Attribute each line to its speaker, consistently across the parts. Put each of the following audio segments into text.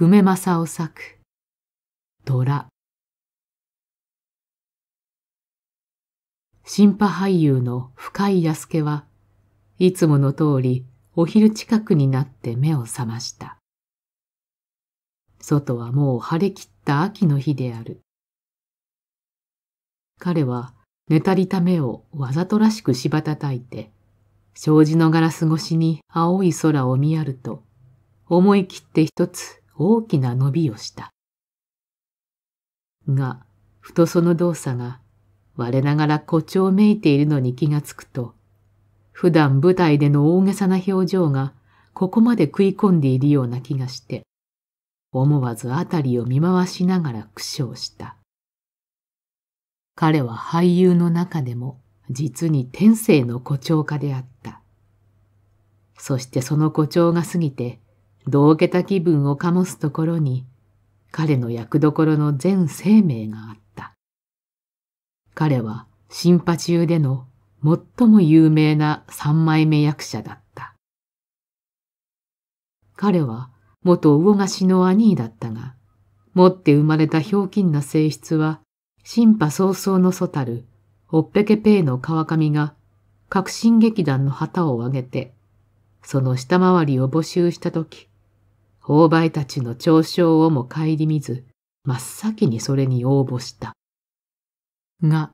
Speaker 1: 久米正夫作、虎。新派俳優の深井康家はいつもの通りお昼近くになって目を覚ました。外はもう晴れ切った秋の日である。彼は寝たりた目をわざとらしくしばたたいて、障子のガラス越しに青い空を見やると、思い切って一つ大きな伸びをした。が、ふとその動作が我ながら誇張めいているのに気がつくと、普段舞台での大げさな表情がここまで食い込んでいるような気がして、思わずあたりを見回しながら苦笑した。彼は俳優の中でも実に天性の誇張家であった。そしてその誇張が過ぎて、どうけた気分を醸すところに、彼の役どころの全生命があった。彼は、シンパ中での最も有名な三枚目役者だった。彼は、元魚菓子の兄だったが、持って生まれたひょうきんな性質は、新派早々の祖たる、おっぺけぺイの川上が、革新劇団の旗を上げて、その下回りを募集したとき、購買たちの嘲笑をも顧みず、真っ先にそれに応募した。が、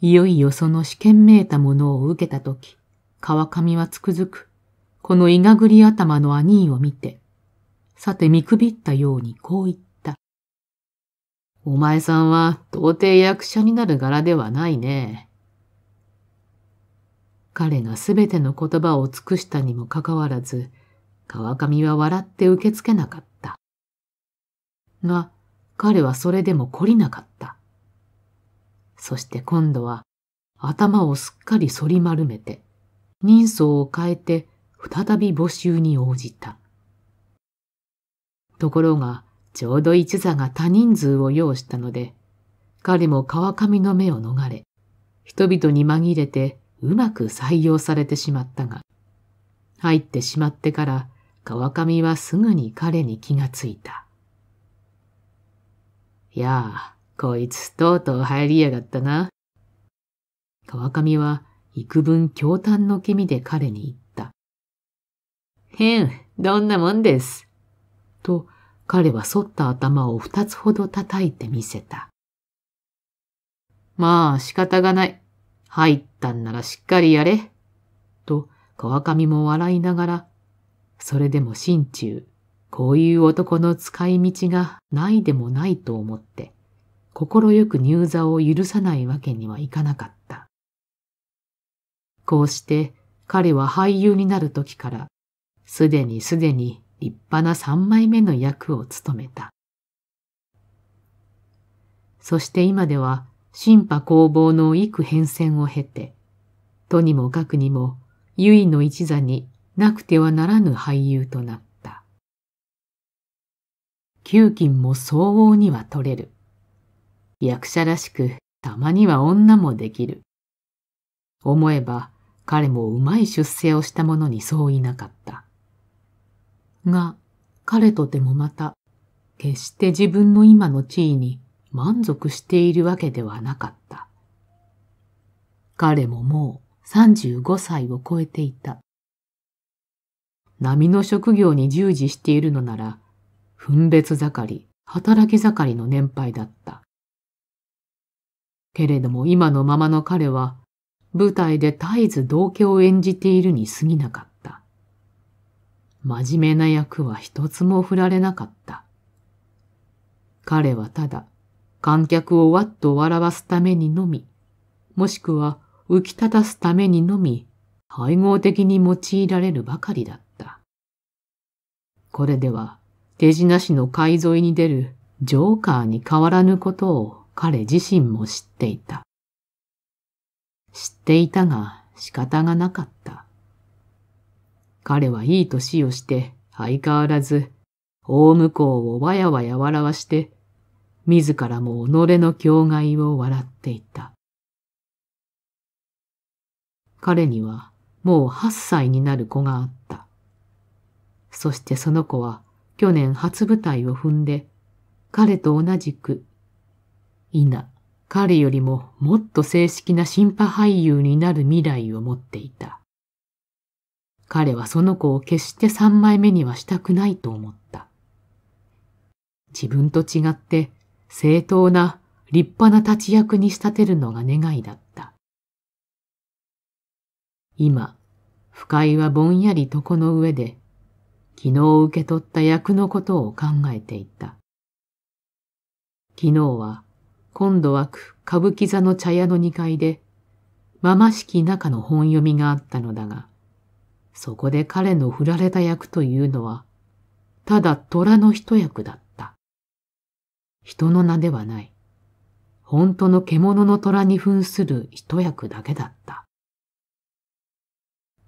Speaker 1: いよいよその試験めいたものを受けたとき、川上はつくづく、このいがぐり頭の兄を見て、さて見くびったようにこう言った。お前さんは到底役者になる柄ではないね。彼がすべての言葉を尽くしたにもかかわらず、川上は笑って受け付けなかった。が、彼はそれでも懲りなかった。そして今度は、頭をすっかり反り丸めて、人相を変えて、再び募集に応じた。ところが、ちょうど一座が多人数を要したので、彼も川上の目を逃れ、人々に紛れてうまく採用されてしまったが、入ってしまってから川上はすぐに彼に気がついた。やあ、こいつとうとう入りやがったな。川上は幾分驚嘆の気味で彼に言った。へん、どんなもんです。と、彼は反った頭を二つほど叩いてみせた。まあ仕方がない。入ったんならしっかりやれ。と、川上も笑いながらそれでも心中、こういう男の使い道がないでもないと思って、心よく入座を許さないわけにはいかなかった。こうして彼は俳優になる時から、すでにすでに立派な三枚目の役を務めた。そして今では、審波工房の幾変遷を経て、とにもかくにも、結の一座になくてはならぬ俳優となった。給金も相応には取れる。役者らしくたまには女もできる。思えば彼もうまい出世をした者にそういなかった。が、彼とてもまた、決して自分の今の地位に満足しているわけではなかった。彼ももう35歳を超えていた。波の職業に従事しているのなら、分別盛り、働き盛りの年配だった。けれども今のままの彼は、舞台で絶えず道家を演じているに過ぎなかった。真面目な役は一つも振られなかった。彼はただ、観客をわっと笑わすためにのみ、もしくは浮き立たすためにのみ、配合的に用いられるばかりだった。これでは、手品師の海沿いに出るジョーカーに変わらぬことを彼自身も知っていた。知っていたが仕方がなかった。彼はいい年をして相変わらず、大向こうをわやわや笑わして、自らも己の境外を笑っていた。彼にはもう八歳になる子があった。そしてその子は去年初舞台を踏んで、彼と同じく、な、彼よりももっと正式な審判俳優になる未来を持っていた。彼はその子を決して三枚目にはしたくないと思った。自分と違って正当な立派な立役に仕立てるのが願いだった。今、不快はぼんやり床の上で昨日受け取った役のことを考えていた。昨日は、今度はく歌舞伎座の茶屋の2階で、まましき中の本読みがあったのだが、そこで彼の振られた役というのは、ただ虎の一役だった。人の名ではない。本当の獣の虎に扮する一役だけだった。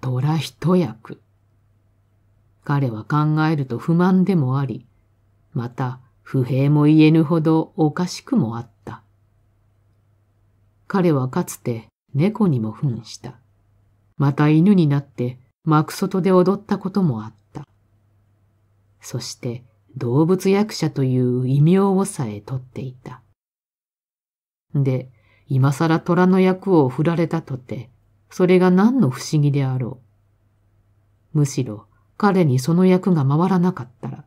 Speaker 1: 虎一役。彼は考えると不満でもあり、また不平も言えぬほどおかしくもあった。彼はかつて猫にも扮した。また犬になって幕外で踊ったこともあった。そして動物役者という異名をさえ取っていた。で、今さら虎の役を振られたとて、それが何の不思議であろう。むしろ、彼にその役が回らなかったら、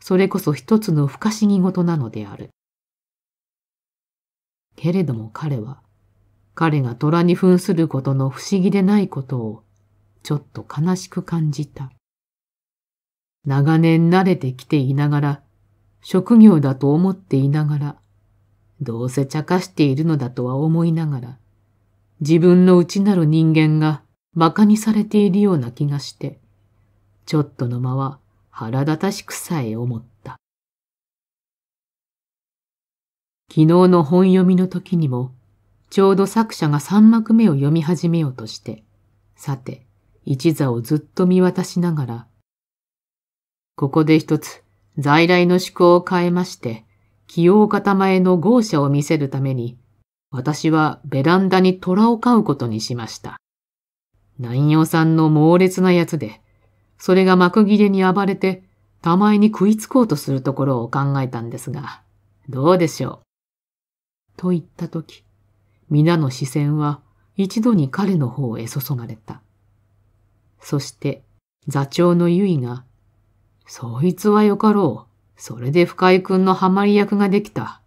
Speaker 1: それこそ一つの不可思議事なのである。けれども彼は、彼が虎に扮することの不思議でないことを、ちょっと悲しく感じた。長年慣れてきていながら、職業だと思っていながら、どうせ茶化しているのだとは思いながら、自分の内なる人間が馬鹿にされているような気がして、ちょっとの間は腹立たしくさえ思った。昨日の本読みの時にも、ちょうど作者が三幕目を読み始めようとして、さて、一座をずっと見渡しながら、ここで一つ、在来の思考を変えまして、器用固前の豪舎を見せるために、私はベランダに虎を飼うことにしました。南洋さんの猛烈なやつで、それが幕切れに暴れて、たまえに食いつこうとするところを考えたんですが、どうでしょう。と言ったとき、皆の視線は一度に彼の方へ注がれた。そして座長のゆいが、そいつはよかろう。それで深井君のハマり役ができた。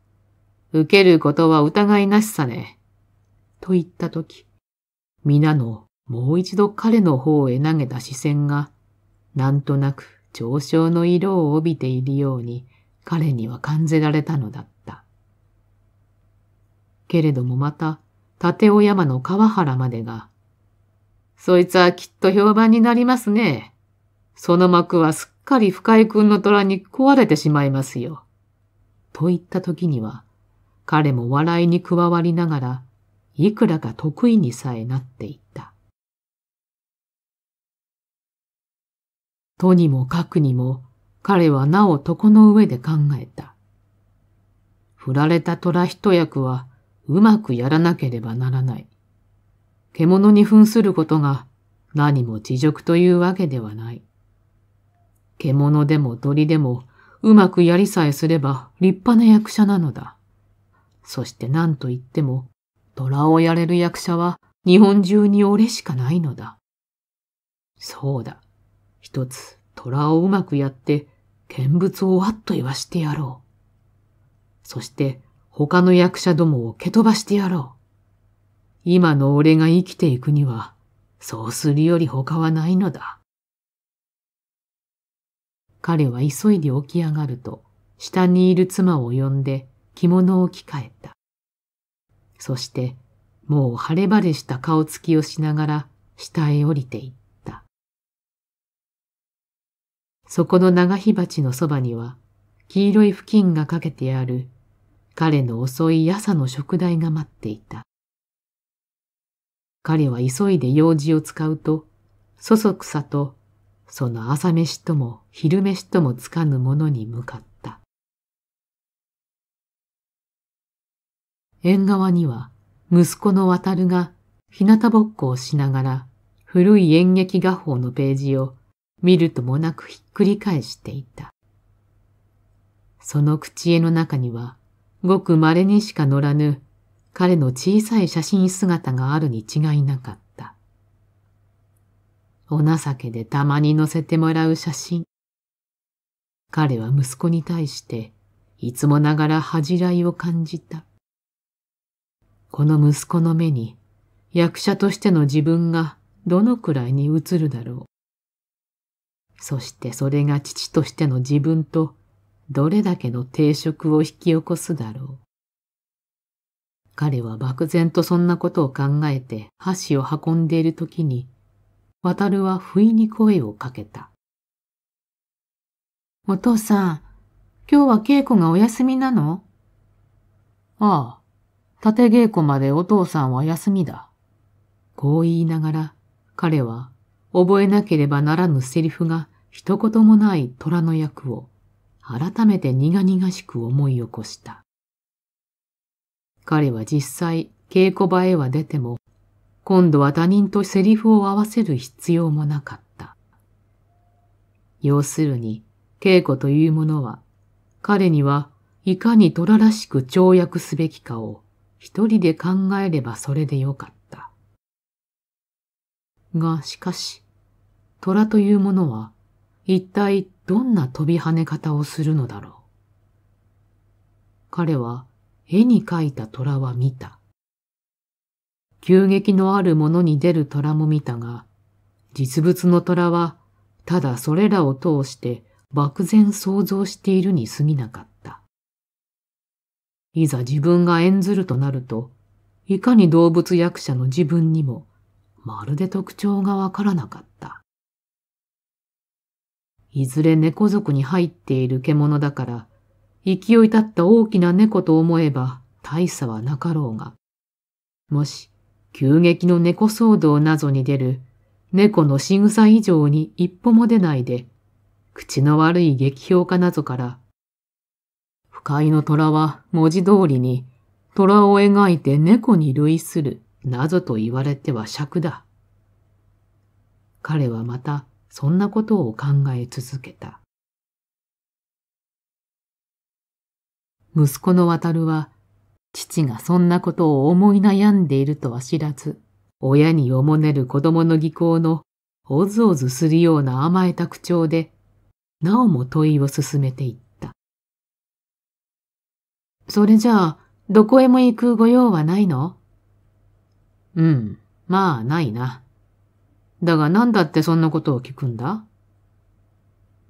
Speaker 1: 受けることは疑いなしさね。と言ったとき、皆のもう一度彼の方へ投げた視線が、なんとなく上昇の色を帯びているように彼には感じられたのだった。けれどもまた、立尾山の川原までが、そいつはきっと評判になりますね。その幕はすっかり深井君の虎に壊れてしまいますよ。と言った時には、彼も笑いに加わりながら、いくらか得意にさえなっていった。とにもかくにも彼はなお床の上で考えた。振られた虎一役はうまくやらなければならない。獣に扮することが何も地辱というわけではない。獣でも鳥でもうまくやりさえすれば立派な役者なのだ。そして何と言っても虎をやれる役者は日本中に俺しかないのだ。そうだ。一つ虎をうまくやって見物をわっと言わしてやろう。そして他の役者どもを蹴飛ばしてやろう。今の俺が生きていくには、そうするより他はないのだ。彼は急いで起き上がると、下にいる妻を呼んで着物を着替えた。そして、もう晴れ晴れした顔つきをしながら下へ降りていった。そこの長火鉢のそばには、黄色い布巾がかけてある、彼の遅い朝の食材が待っていた。彼は急いで用事を使うと、そそくさと、その朝飯とも昼飯ともつかぬものに向かった。縁側には、息子の渡るが、日向ぼっこをしながら、古い演劇画法のページを見るともなくひっくり返していた。その口絵の中には、ごく稀にしか乗らぬ彼の小さい写真姿があるに違いなかった。お情けでたまに載せてもらう写真。彼は息子に対していつもながら恥じらいを感じた。この息子の目に役者としての自分がどのくらいに映るだろう。そしてそれが父としての自分とどれだけの定職を引き起こすだろう。彼は漠然とそんなことを考えて箸を運んでいる時に、渡るは不意に声をかけた。お父さん、今日は稽古がお休みなのああ、縦稽古までお父さんは休みだ。こう言いながら、彼は覚えなければならぬセリフが一言もない虎の役を改めて苦々しく思い起こした。彼は実際稽古場へは出ても、今度は他人とセリフを合わせる必要もなかった。要するに、稽古というものは、彼にはいかに虎らしく跳躍すべきかを一人で考えればそれでよかった。がしかし、虎というものは一体どんな飛び跳ね方をするのだろう。彼は絵に描いた虎は見た。急激のあるものに出る虎も見たが、実物の虎はただそれらを通して漠然想像しているに過ぎなかった。いざ自分が演ずるとなると、いかに動物役者の自分にもまるで特徴がわからなかった。いずれ猫族に入っている獣だから、勢い立った大きな猫と思えば大差はなかろうが、もし急激の猫騒動などに出る猫の仕草以上に一歩も出ないで、口の悪い劇評家などから、不快の虎は文字通りに虎を描いて猫に類する謎と言われては尺だ。彼はまたそんなことを考え続けた。息子の渡るは、父がそんなことを思い悩んでいるとは知らず、親におもねる子供の技巧のおずおずするような甘えた口調で、なおも問いを進めていった。それじゃあ、どこへも行くご用はないのうん、まあないな。だがなんだってそんなことを聞くんだ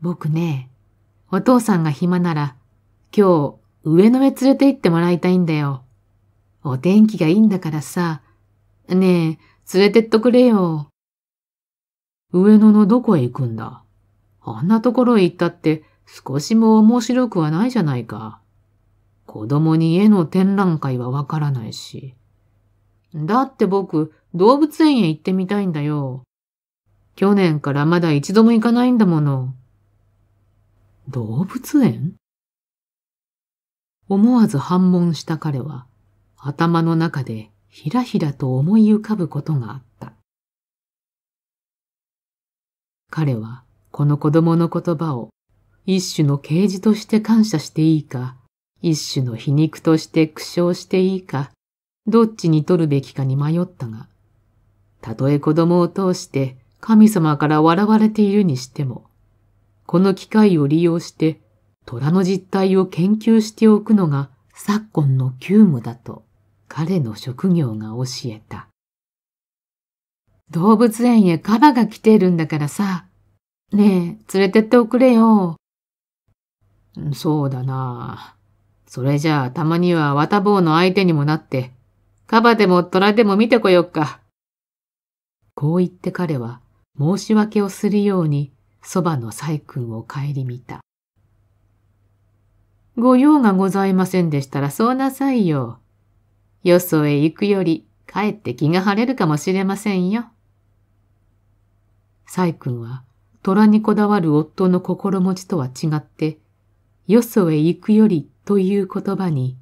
Speaker 1: 僕ね、お父さんが暇なら、今日上野へ連れて行ってもらいたいんだよ。お天気がいいんだからさ。ねえ、連れてっとくれよ。上野のどこへ行くんだあんなところへ行ったって少しも面白くはないじゃないか。子供に絵の展覧会はわからないし。だって僕、動物園へ行ってみたいんだよ。去年からまだ一度も行かないんだもの。動物園思わず反問した彼は、頭の中でひらひらと思い浮かぶことがあった。彼はこの子供の言葉を一種の啓示として感謝していいか、一種の皮肉として苦笑していいか、どっちに取るべきかに迷ったが、たとえ子供を通して神様から笑われているにしても、この機会を利用して虎の実態を研究しておくのが昨今の急務だと彼の職業が教えた。動物園へカバが来てるんだからさ。ねえ、連れてっておくれよ。そうだな。それじゃあたまには綿棒の相手にもなってカバでも虎でも見てこよっか。こう言って彼は申し訳をするようにそばの細君を顧みた。ご用がございませんでしたらそうなさいよ。よそへ行くよりかえって気が晴れるかもしれませんよ。細君は虎にこだわる夫の心持ちとは違って、よそへ行くよりという言葉に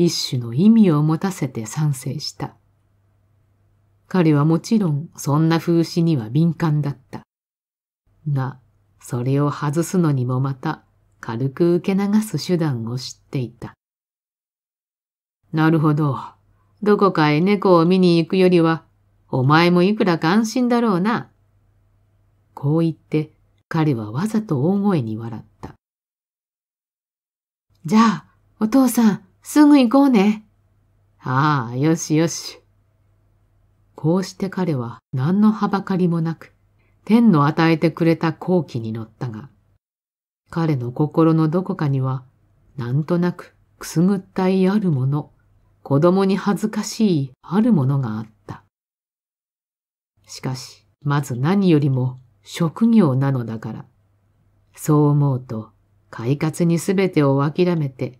Speaker 1: 一種の意味を持たせて賛成した。彼はもちろんそんな風刺には敏感だった。が、それを外すのにもまた軽く受け流す手段を知っていた。なるほど。どこかへ猫を見に行くよりは、お前もいくら関心だろうな。こう言って彼はわざと大声に笑った。じゃあ、お父さん、すぐ行こうね。ああ、よしよし。こうして彼は何のはばかりもなく、天の与えてくれた好機に乗ったが、彼の心のどこかには、なんとなくくすぐったいあるもの、子供に恥ずかしいあるものがあった。しかし、まず何よりも職業なのだから。そう思うと、快活にすべてを諦めて、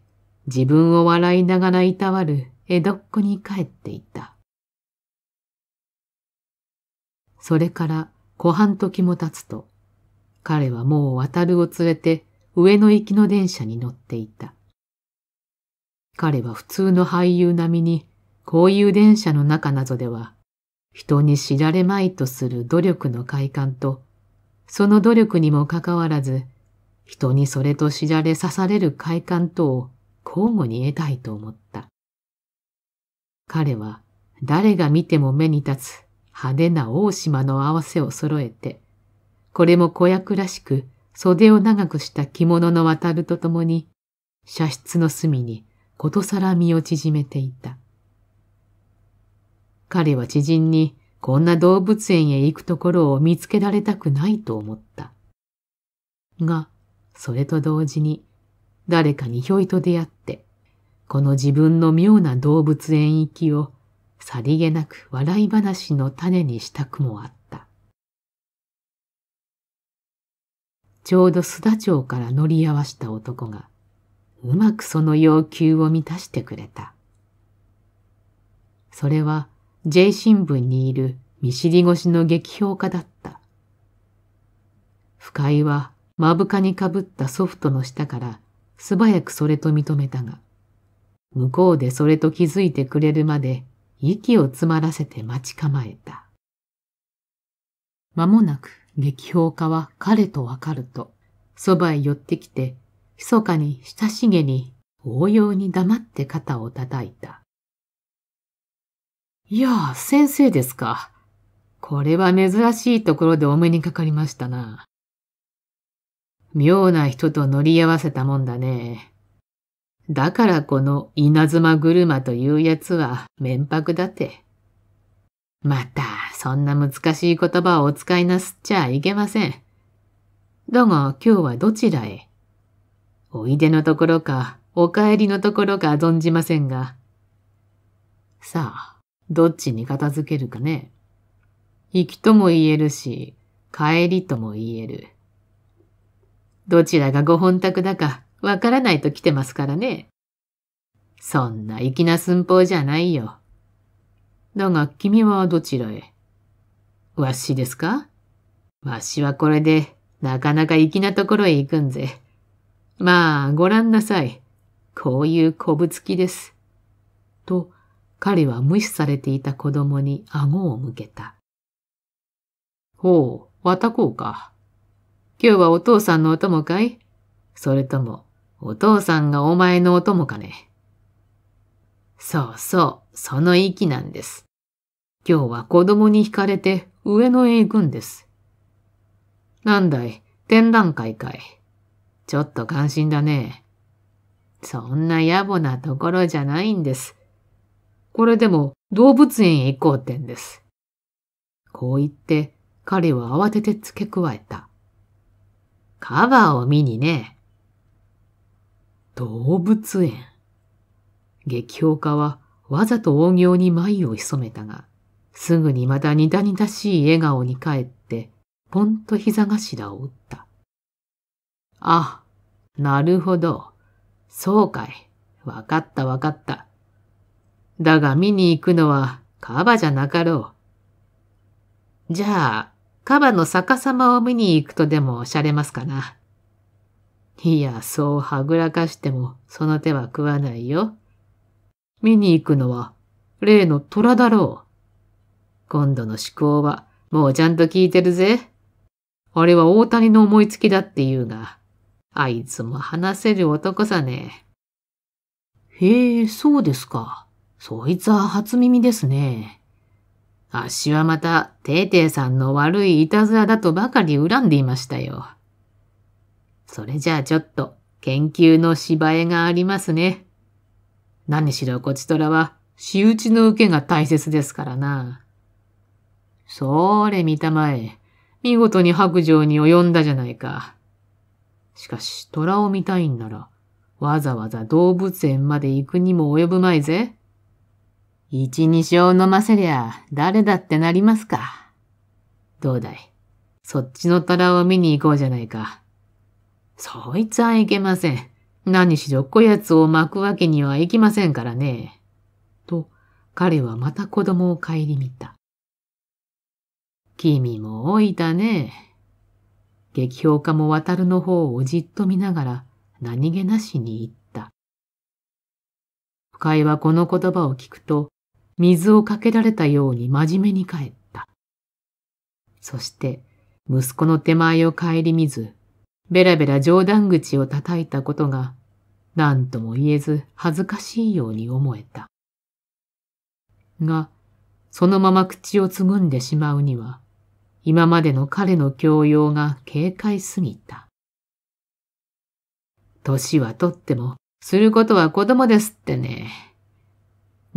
Speaker 1: 自分を笑いながらいたわる江戸っ子に帰っていた。それから小半時も経つと、彼はもう渡るを連れて上野行きの電車に乗っていた。彼は普通の俳優並みに、こういう電車の中などでは、人に知られまいとする努力の快感と、その努力にもかかわらず、人にそれと知られ刺される快感とを交互に得たいと思った。彼は誰が見ても目に立つ派手な大島の合わせを揃えて、これも子役らしく袖を長くした着物の渡るとともに、射室の隅にことさら身を縮めていた。彼は知人にこんな動物園へ行くところを見つけられたくないと思った。が、それと同時に誰かにひょいと出会って、この自分の妙な動物園行きをさりげなく笑い話の種にしたくもあった。ちょうど須田町から乗り合わした男が、うまくその要求を満たしてくれた。それは J 新聞にいる見知り越しの劇評家だった。不快は目深にかぶったソフトの下から素早くそれと認めたが、向こうでそれと気づいてくれるまで息を詰まらせて待ち構えた。間もなく劇評家は彼とわかると、そばへ寄ってきて、密かに親しげに応用に黙って肩を叩いた。いやあ、先生ですか。これは珍しいところでお目にかかりましたな。妙な人と乗り合わせたもんだね。だからこの稲妻車というやつは面白だて。また、そんな難しい言葉をお使いなすっちゃいけません。だが今日はどちらへおいでのところか、お帰りのところか存じませんが。さあ、どっちに片付けるかね。行きとも言えるし、帰りとも言える。どちらがご本宅だかわからないと来てますからね。そんな粋な寸法じゃないよ。だが君はどちらへわしですかわしはこれでなかなか粋なところへ行くんぜ。まあ、ごらんなさい。こういうこぶつきです。と、彼は無視されていた子供に顎を向けた。ほう、わたこうか。今日はお父さんのお供かいそれとも、お父さんがお前のお供かねそうそう、その息なんです。今日は子供に惹かれて上野へ行くんです。なんだい、展覧会かい。ちょっと関心だね。そんな野暮なところじゃないんです。これでも動物園へ行こうってんです。こう言って彼は慌てて付け加えた。カバーを見にね。動物園。劇評家はわざと大行に眉を潜めたが、すぐにまたニタニタしい笑顔に帰って、ポンと膝頭を打った。あ、なるほど。そうかい。わかったわかった。だが見に行くのはカバじゃなかろう。じゃあ、カバの逆さまを見に行くとでもおしゃれますかな。いや、そうはぐらかしても、その手は食わないよ。見に行くのは、例の虎だろう。今度の思考は、もうちゃんと聞いてるぜ。あれは大谷の思いつきだって言うが、あいつも話せる男さね。へえ、そうですか。そいつは初耳ですね。あっしはまた、テーテーさんの悪いいたずらだとばかり恨んでいましたよ。それじゃあちょっと、研究の芝居がありますね。何しろこちとらは、仕打ちの受けが大切ですからな。それ見たまえ、見事に白状に及んだじゃないか。しかし、虎を見たいんなら、わざわざ動物園まで行くにも及ぶまいぜ。一二升飲ませりゃ誰だってなりますか。どうだいそっちの虎を見に行こうじゃないか。そいつはいけません。何しろこやつを巻くわけにはいきませんからね。と、彼はまた子供を顧みた。君も老いたね。劇評家も渡るの方をじっと見ながら何気なしに言った。深井はこの言葉を聞くと、水をかけられたように真面目に帰った。そして、息子の手前を顧みず、ベラベラ冗談口を叩いたことが、何とも言えず恥ずかしいように思えた。が、そのまま口をつぐんでしまうには、今までの彼の教養が軽快すぎた。年はとっても、することは子供ですってね。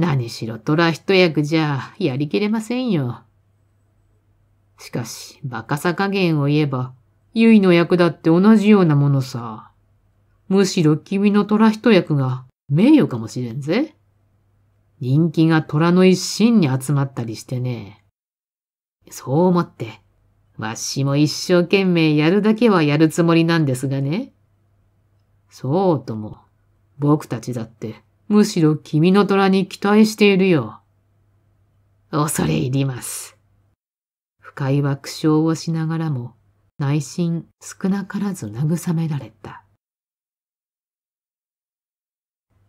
Speaker 1: 何しろ虎一役じゃやりきれませんよ。しかし、バカさ加減を言えば、ゆいの役だって同じようなものさ。むしろ君の虎一役が名誉かもしれんぜ。人気が虎の一心に集まったりしてね。そう思って、わしも一生懸命やるだけはやるつもりなんですがね。そうとも、僕たちだってむしろ君の虎に期待しているよ。恐れ入ります。深快は苦笑をしながらも、内心少なからず慰められた。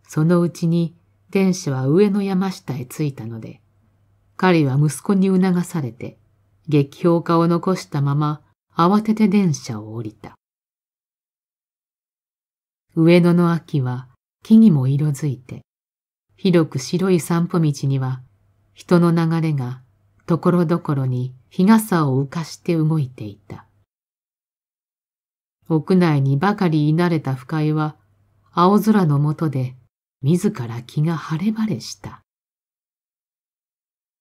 Speaker 1: そのうちに電車は上の山下へ着いたので、彼は息子に促されて、激評家を残したまま慌てて電車を降りた。上野の秋は木々も色づいて、広く白い散歩道には、人の流れがところどころに日傘を浮かして動いていた。屋内にばかりいなれた不快は、青空の下で自ら気が晴れ晴れした。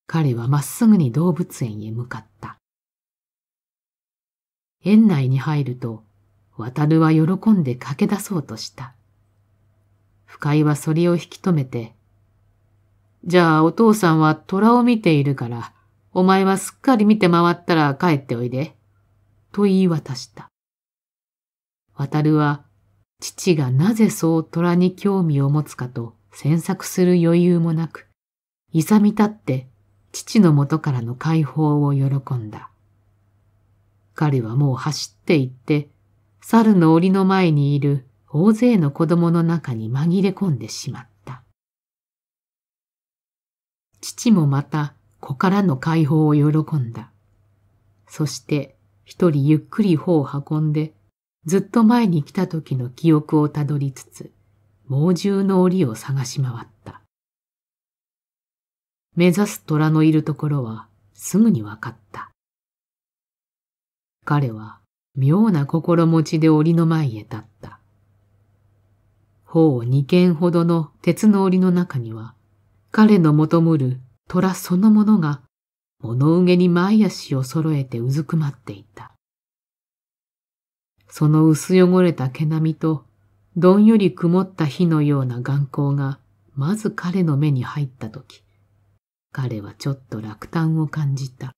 Speaker 1: 彼はまっすぐに動物園へ向かった。園内に入ると、渡るは喜んで駆け出そうとした。深井はそれを引き止めて、じゃあお父さんは虎を見ているから、お前はすっかり見て回ったら帰っておいで、と言い渡した。渡るは、父がなぜそう虎に興味を持つかと詮索する余裕もなく、勇み立って父の元からの解放を喜んだ。彼はもう走って行って、猿の檻の前にいる大勢の子供の中に紛れ込んでしまった。父もまた子からの解放を喜んだ。そして一人ゆっくり帆を運んで、ずっと前に来た時の記憶をたどりつつ、猛獣の檻を探し回った。目指す虎のいるところはすぐに分かった。彼は妙な心持ちで檻の前へ立った。頬二軒ほどの鉄の檻の中には、彼の求むる虎そのものが、物上に前足を揃えてうずくまっていた。その薄汚れた毛並みと、どんより曇った火のような眼光が、まず彼の目に入ったとき、彼はちょっと落胆を感じた。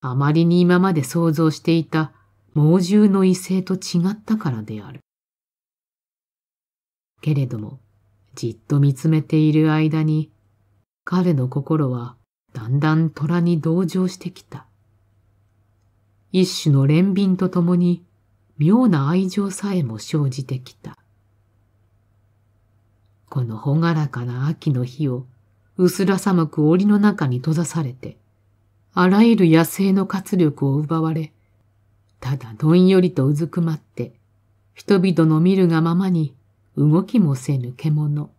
Speaker 1: あまりに今まで想像していた猛獣の威勢と違ったからである。けれども、じっと見つめている間に、彼の心はだんだん虎に同情してきた。一種の憐憫とともに、妙な愛情さえも生じてきた。このほがらかな秋の日を、薄ら寒く檻の中に閉ざされて、あらゆる野生の活力を奪われ、ただどんよりとうずくまって、人々の見るがままに動きもせぬ獣。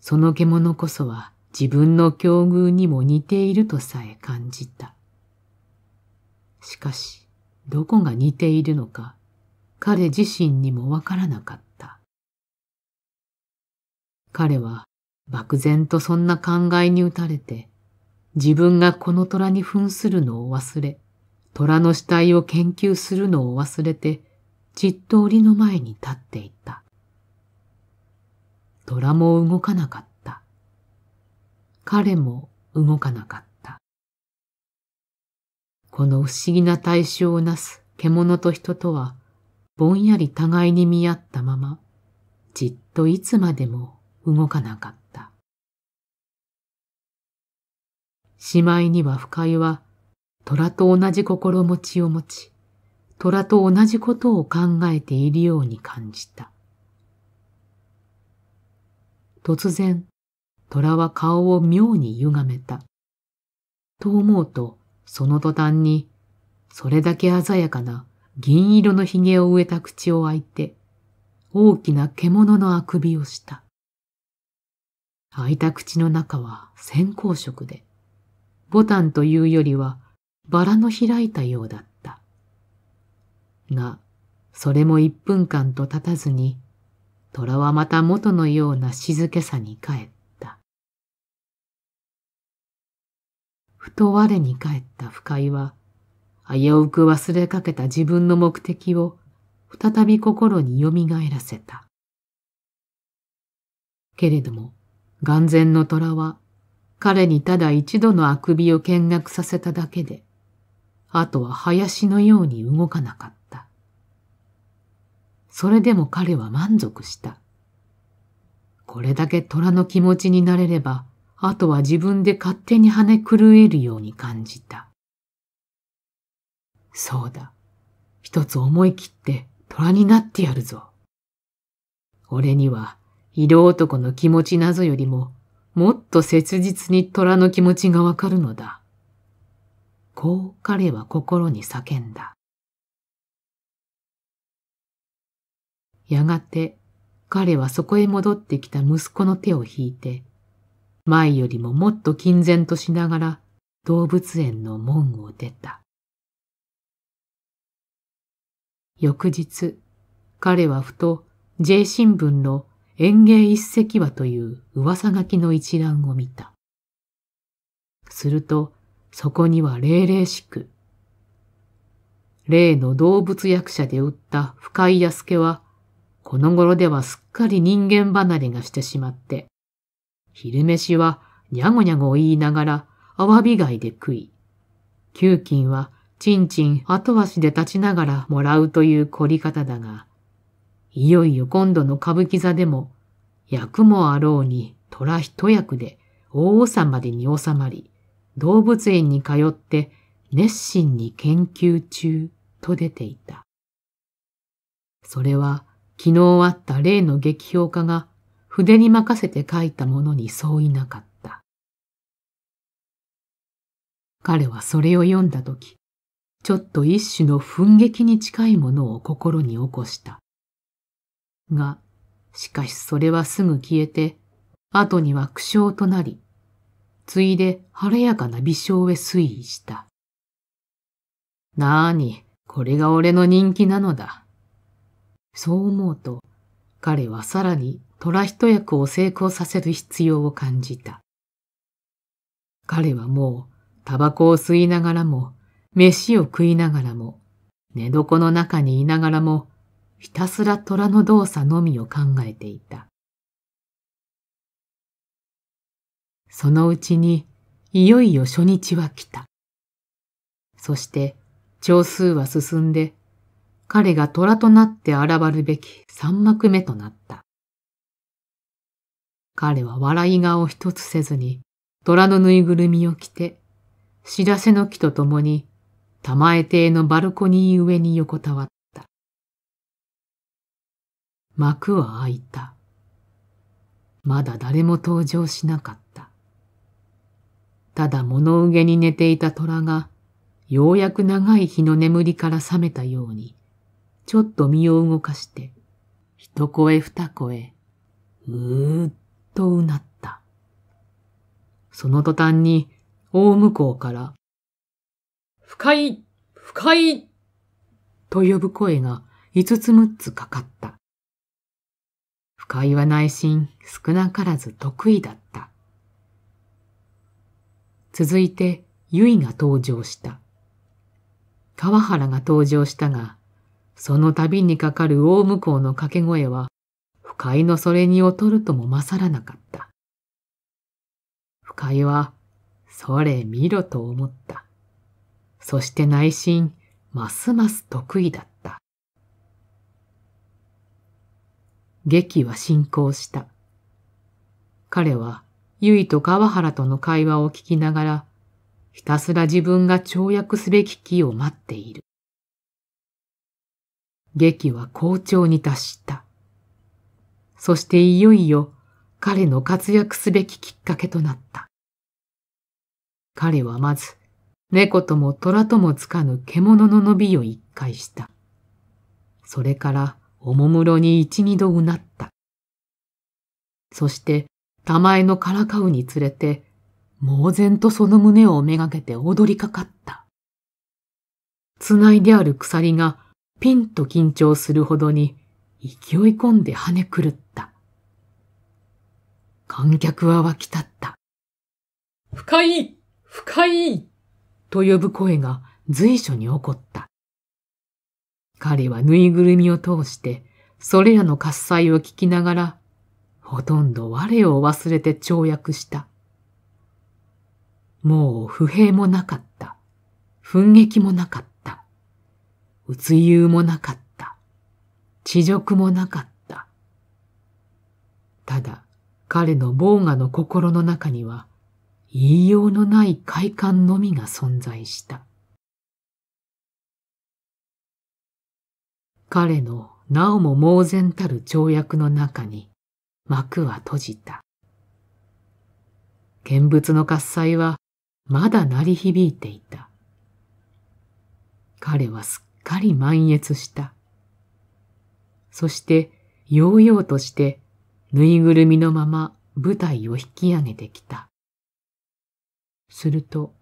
Speaker 1: その獣こそは自分の境遇にも似ているとさえ感じた。しかし、どこが似ているのか、彼自身にもわからなかった。彼は漠然とそんな考えに打たれて、自分がこの虎に扮するのを忘れ、虎の死体を研究するのを忘れて、じっと檻の前に立っていた。虎も動かなかった。彼も動かなかった。この不思議な対象をなす獣と人とは、ぼんやり互いに見合ったまま、じっといつまでも動かなかった。しまいには深井は、虎と同じ心持ちを持ち、虎と同じことを考えているように感じた。突然、虎は顔を妙に歪めた。と思うと、その途端に、それだけ鮮やかな銀色の髭を植えた口を開いて、大きな獣のあくびをした。開いた口の中は線香色で、ボタンというよりはバラの開いたようだった。が、それも一分間と経たずに、虎はまた元のような静けさに帰った。ふと我に帰った不快は、危うく忘れかけた自分の目的を再び心によみがえらせた。けれども、眼前の虎は、彼にただ一度のあくびを見学させただけで、あとは林のように動かなかった。それでも彼は満足した。これだけ虎の気持ちになれれば、あとは自分で勝手に跳ね狂えるように感じた。そうだ。一つ思い切って虎になってやるぞ。俺には、色男の気持ちなぞよりも、もっと切実に虎の気持ちがわかるのだ。こう彼は心に叫んだ。やがて彼はそこへ戻ってきた息子の手を引いて、前よりももっと金然としながら動物園の門を出た。翌日、彼はふと J 新聞の園芸一石話という噂書きの一覧を見た。すると、そこには霊々しく、例の動物役者で売った深井康介はこの頃ではすっかり人間離れがしてしまって、昼飯はにゃごにゃご言いながら、アワビ貝で食い、給金はちんちん後足で立ちながらもらうという凝り方だが、いよいよ今度の歌舞伎座でも、役もあろうに虎一役で大王までに収まり、動物園に通って熱心に研究中と出ていた。それは昨日あった例の劇評家が筆に任せて書いたものに相違なかった。彼はそれを読んだ時、ちょっと一種の憤劇に近いものを心に起こした。が、しかしそれはすぐ消えて、後には苦笑となり、ついで晴れやかな微笑へ推移した。なあに、これが俺の人気なのだ。そう思うと、彼はさらに虎一役を成功させる必要を感じた。彼はもう、タバコを吸いながらも、飯を食いながらも、寝床の中にいながらも、ひたすら虎の動作のみを考えていた。そのうちに、いよいよ初日は来た。そして、長数は進んで、彼が虎となって現るべき三幕目となった。彼は笑い顔一つせずに、虎のぬいぐるみを着て、知らせの木と共に、玉江邸のバルコニー上に横たわった。幕は開いた。まだ誰も登場しなかった。ただ物憂げに寝ていた虎が、ようやく長い日の眠りから覚めたように、ちょっと身を動かして、一声二声、うーっとうなった。その途端に、大向こうから、深い深いと呼ぶ声が五つ六つかかった。深いは内心少なからず得意だった。続いて、結が登場した。川原が登場したが、その度にかかる大向こうの掛け声は、不快のそれに劣るとも勝らなかった。不快は、それ見ろと思った。そして内心、ますます得意だった。劇は進行した。彼は、ゆいと川原との会話を聞きながら、ひたすら自分が跳躍すべき木を待っている。劇は好調に達した。そしていよいよ彼の活躍すべききっかけとなった。彼はまず、猫とも虎ともつかぬ獣の伸びを一回した。それからおもむろに一二度うなった。そして、玉江のからかうにつれて、猛然とその胸をめがけて踊りかかった。つないである鎖がピンと緊張するほどに勢い込んで跳ね狂った。観客は沸き立った。深い深いと呼ぶ声が随所に起こった。彼はぬいぐるみを通して、それらの喝采を聞きながら、ほとんど我を忘れて跳躍した。もう不平もなかった。憤激もなかった。うつゆもなかった。地辱もなかった。ただ、彼のボーの心の中には、言いようのない快感のみが存在した。彼のなおも猛然たる跳躍の中に幕は閉じた。見物の喝采はまだ鳴り響いていた。彼はすっかり満悦した。そして、ヨーヨーとして、ぬいぐるみのまま舞台を引き上げてきた。すると、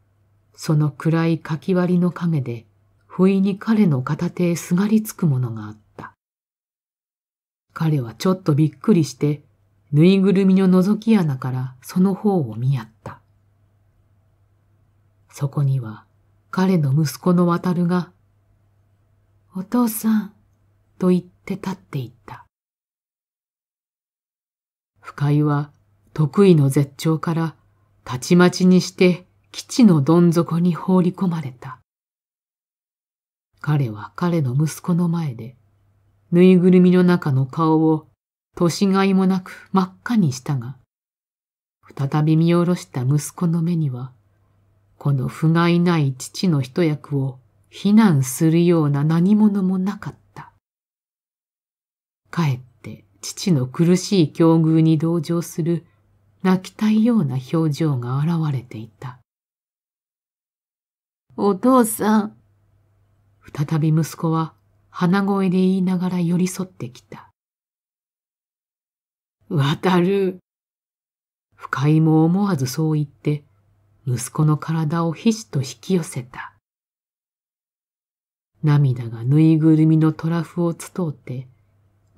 Speaker 1: その暗いかき割りの影で、不意に彼の片手へすがりつくものがあった。彼はちょっとびっくりして、ぬいぐるみの覗き穴からその方を見合った。そこには彼の息子の渡るがお父さん、と言って立っていった。不快は得意の絶頂からたちまちにして基地のどん底に放り込まれた。彼は彼の息子の前で、ぬいぐるみの中の顔を年がいもなく真っ赤にしたが、再び見下ろした息子の目には、この不甲斐ない父の一役を避難するような何者もなかった。かえって父の苦しい境遇に同情する泣きたいような表情が現れていた。お父さん。再び息子は鼻声で言いながら寄り添ってきた。渡る。深井も思わずそう言って、息子の体をひしと引き寄せた。涙がぬいぐるみのトラフを伝うて、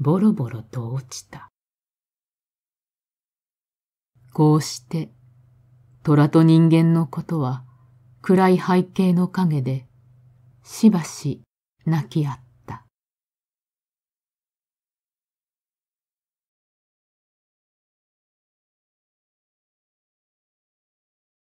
Speaker 1: ボロボロと落ちた。こうして、虎と人間のことは、暗い背景の影で、しばし泣き合った。